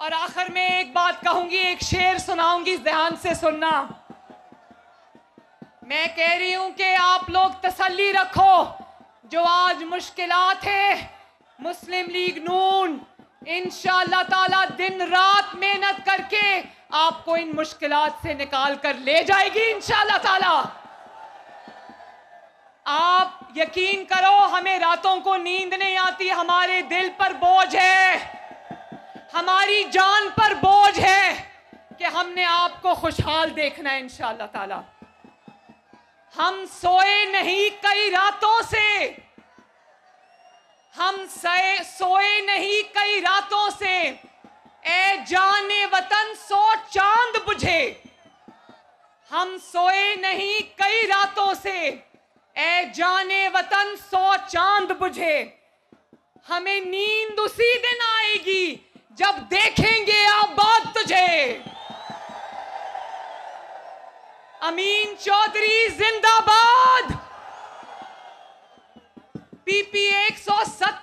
और आखिर में एक बात कहूंगी एक शेर सुनाऊंगी ध्यान से सुनना मैं कह रही हूं कि आप लोग तसल्ली रखो जो आज मुश्किलात है मुस्लिम लीग नून इन ताला दिन रात मेहनत करके आपको इन मुश्किलात से निकाल कर ले जाएगी इन ताला आप यकीन करो हमें रातों को नींद नहीं आती हमारे दिल पर बोझ है हमारी जान पर बोझ है कि हमने आपको खुशहाल देखना है इन ताला हम सोए नहीं कई रातों से हम सए सोए नहीं कई रातों से ए जाने वतन सो चांद बुझे हम सोए नहीं कई रातों से ए जाने वतन सो चांद बुझे हमें नींद उसी दिन आएगी जब देखेंगे आप बात तुझे अमीन चौधरी जिंदाबाद पीपी एक सौ सत्तर